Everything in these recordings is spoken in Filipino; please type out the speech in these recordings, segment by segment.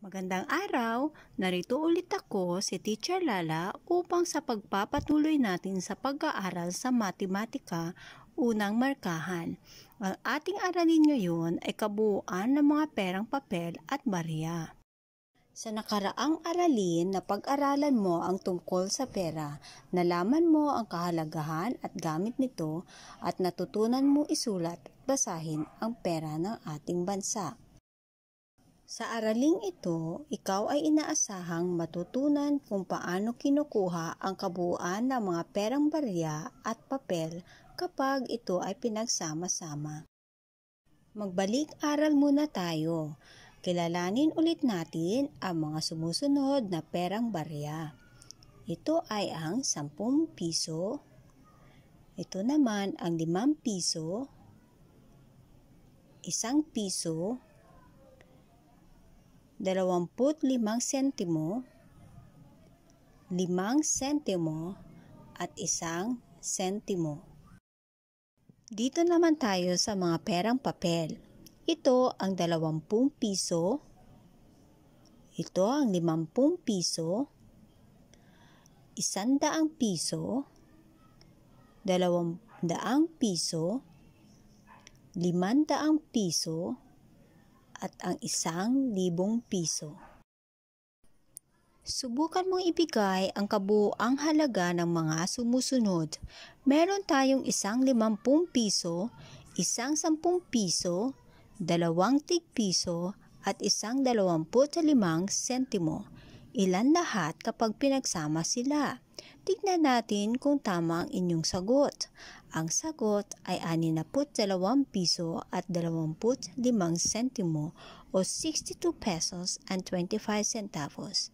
Magandang araw! Narito ulit ako si Teacher Lala upang sa pagpapatuloy natin sa pag-aaral sa matematika, unang markahan. Ang ating aralin ngayon ay kabuuan ng mga perang papel at barya. Sa nakaraang aralin na pag-aralan mo ang tungkol sa pera, nalaman mo ang kahalagahan at gamit nito at natutunan mo isulat at basahin ang pera ng ating bansa. Sa araling ito, ikaw ay inaasahang matutunan kung paano kinukuha ang kabuuan ng mga perang barya at papel kapag ito ay pinagsama-sama. Magbalik-aral muna tayo. Kilalanin ulit natin ang mga sumusunod na perang barya. Ito ay ang 10 piso. Ito naman ang 5 piso. 1 piso 25 sentimo, 5 sentimo, at isang sentimo. Dito naman tayo sa mga perang papel. Ito ang 20 piso, ito ang 50 piso, 100 piso, 200 piso, 500 piso, at ang isang libong piso. Subukan mong ibigay ang kabuoang halaga ng mga sumusunod. Meron tayong isang limampung piso, isang sampung piso, dalawang tig piso, at isang dalawamput limang sentimo. Ilan lahat kapag pinagsama sila? Tignan natin kung tama ang inyong sagot. Ang sagot ay 62 piso at 25 sentimo o 62 pesos and 25 centavos.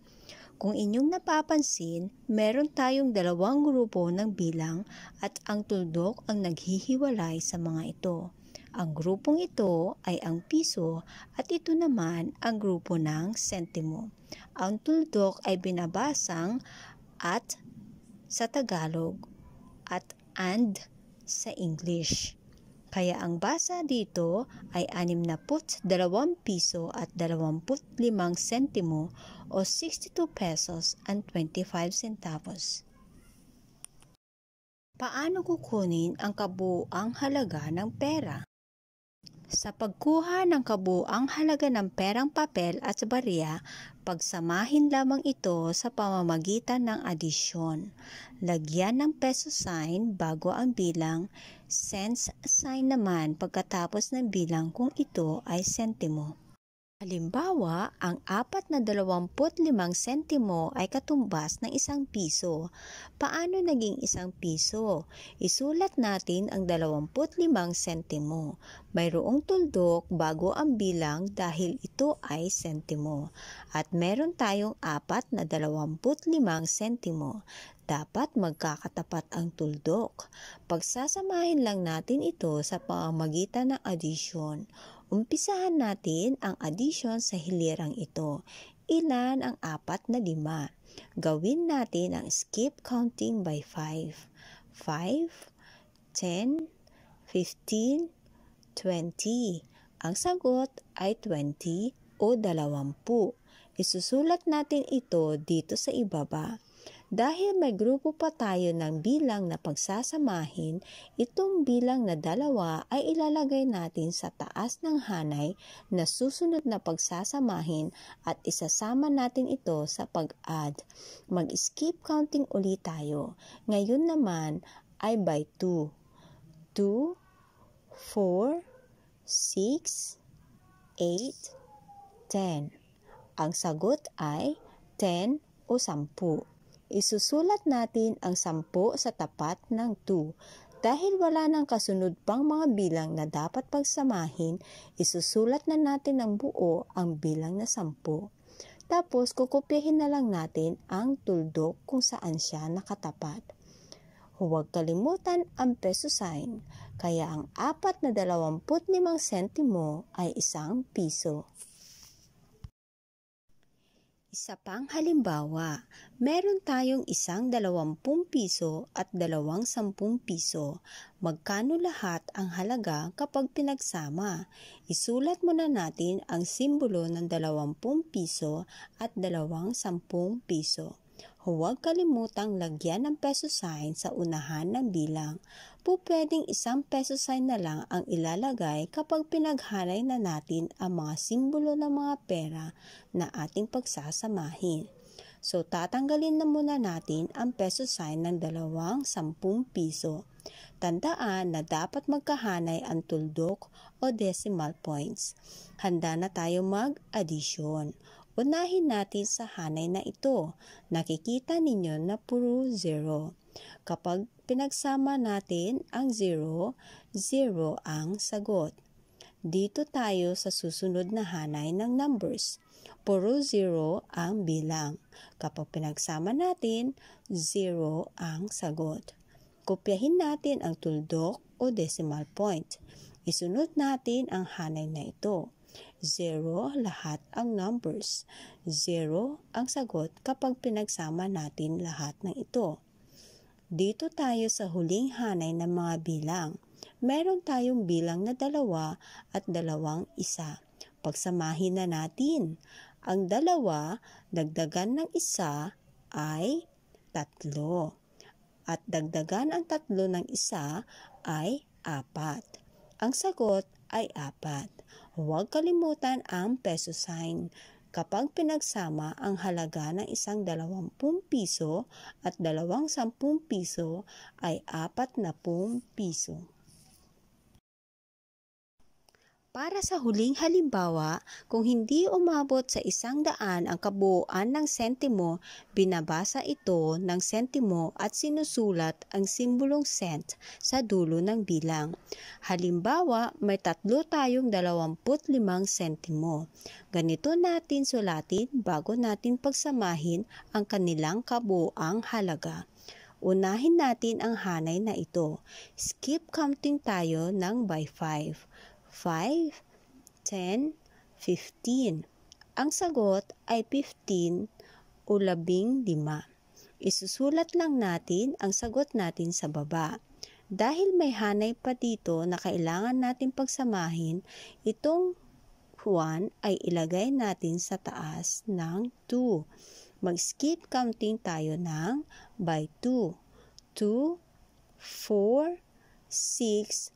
Kung inyong napapansin, meron tayong dalawang grupo ng bilang at ang tuldok ang naghihiwalay sa mga ito. Ang grupong ito ay ang piso at ito naman ang grupo ng sentimo. Ang tuldok ay binabasang at sa Tagalog at and sa English. Kaya ang basa dito ay 62 piso at 25 sentimo o 62 pesos and 25 centavos. Paano kukunin ang kabuang halaga ng pera? Sa pagkuha ng kabuang halaga ng perang papel at barya, pagsamahin lamang ito sa pamamagitan ng adisyon. Lagyan ng peso sign bago ang bilang, cents sign naman pagkatapos ng bilang kung ito ay sentimo. Halimbawa, ang 4.25 sentimo ay katumbas ng isang piso. Paano naging isang piso? Isulat natin ang 25 sentimo. Mayroong tuldok bago ang bilang dahil ito ay sentimo. At meron tayong 4.25 sentimo. Dapat magkakatapat ang tuldok. Pagsasamahin lang natin ito sa pamamagitan ng addition Umpisahan natin ang addition sa hilirang ito. Ilan ang apat na lima? Gawin natin ang skip counting by 5. 5, 10, 15, 20. Ang sagot ay 20 o 20. Isusulat natin ito dito sa ibaba. Dahil may grupo pa tayo ng bilang na pagsasamahin, itong bilang na dalawa ay ilalagay natin sa taas ng hanay na susunod na pagsasamahin at isasama natin ito sa pag-add. Mag-skip counting ulit tayo. Ngayon naman ay by 2. 2, 4, 6, 8, 10. Ang sagot ay 10 o 10 isusulat natin ang 10 sa tapat ng 2. Dahil wala ng kasunod pang mga bilang na dapat pagsamahin, isusulat na natin ng buo ang bilang na 10. Tapos, kukopyahin na lang natin ang tuldok kung saan siya nakatapat. Huwag kalimutan ang peso sign, kaya ang apat na 25 sentimo ay isang piso. Isa pang halimbawa, meron tayong isang 20 piso at dalawang 10 piso. Magkano lahat ang halaga kapag pinagsama? Isulat muna natin ang simbolo ng 20 piso at dalawang 10 piso. Huwag kalimutang lagyan ng peso sign sa unahan ng bilang. Pupwedeng isang peso sign na lang ang ilalagay kapag pinaghanay na natin ang mga simbolo ng mga pera na ating pagsasamahin. So tatanggalin na muna natin ang peso sign ng dalawang 10 piso. Tandaan na dapat magkahanay ang tuldok o decimal points. Handa na tayo mag-addition. Unahin natin sa hanay na ito. Nakikita ninyo na puro 0. Kapag pinagsama natin ang 0, 0 ang sagot. Dito tayo sa susunod na hanay ng numbers. Puro 0 ang bilang. Kapag pinagsama natin, 0 ang sagot. Kopyahin natin ang tuldok o decimal point. Isunod natin ang hanay na ito. 0 lahat ang numbers. 0 ang sagot kapag pinagsama natin lahat ng ito. Dito tayo sa huling hanay ng mga bilang. Meron tayong bilang na dalawa at dalawang isa. Pagsamahin na natin. Ang dalawa, dagdagan ng isa ay tatlo. At dagdagan ang tatlo ng isa ay apat. Ang sagot ay apat. Huwag kalimutan ang peso sign. Kapag pinagsama ang halaga ng isang 20 piso at dalawang 10 piso ay na pung piso. Para sa huling halimbawa, kung hindi umabot sa isang daan ang kabuuan ng sentimo, binabasa ito ng sentimo at sinusulat ang simbolong cent sa dulo ng bilang. Halimbawa, may tatlo tayong 25 sentimo. Ganito natin sulatin bago natin pagsamahin ang kanilang kabuuang halaga. Unahin natin ang hanay na ito. Skip counting tayo ng by 5. 5, 10, 15. Ang sagot ay 15 o 15. Isusulat lang natin ang sagot natin sa baba. Dahil may hanay pa dito na kailangan natin pagsamahin, itong 1 ay ilagay natin sa taas ng 2. Mag-skip counting tayo ng by 2. 2, 4,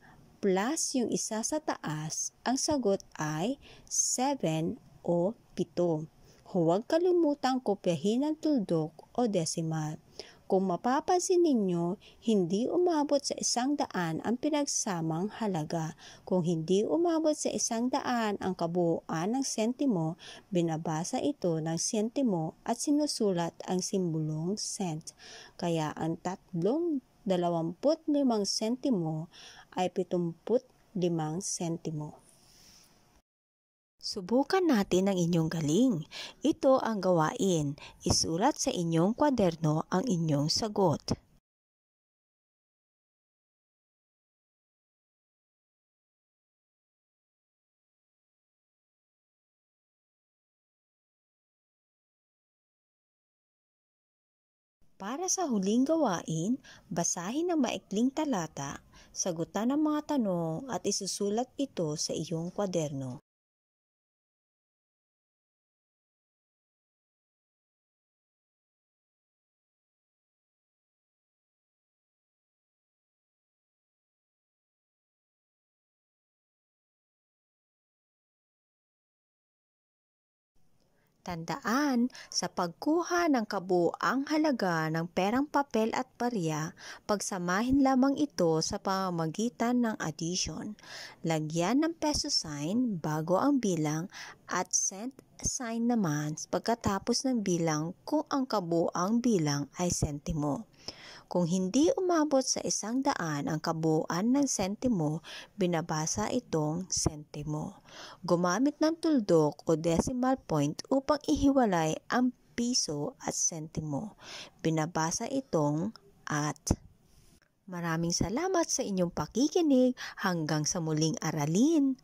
6, plus yung isa sa taas, ang sagot ay 7 o 7. Huwag kalimutang kopyahin ang tuldok o decimal. Kung mapapansin ninyo, hindi umabot sa isang daan ang pinagsamang halaga. Kung hindi umabot sa isang daan ang kabuuan ng sentimo, binabasa ito ng sentimo at sinusulat ang simbolong cent. Kaya ang tatlong 25 sentimo ay 75 sentimo. Subukan natin ang inyong galing. Ito ang gawain. Isulat sa inyong kwaderno ang inyong sagot. Para sa huling gawain, basahin ang maikling talata sagutan ang mga tanong at isusulat ito sa iyong kwaderno. Tandaan, sa pagkuha ng kabuang halaga ng perang papel at barya, pagsamahin lamang ito sa pamamagitan ng addition. Lagyan ng peso sign bago ang bilang at cent sign naman pagkatapos ng bilang kung ang kabuang bilang ay sentimo. Kung hindi umabot sa isang daan ang kabuuan ng sentimo, binabasa itong sentimo. Gumamit ng tuldok o decimal point upang ihiwalay ang piso at sentimo. Binabasa itong at. Maraming salamat sa inyong pakikinig hanggang sa muling aralin.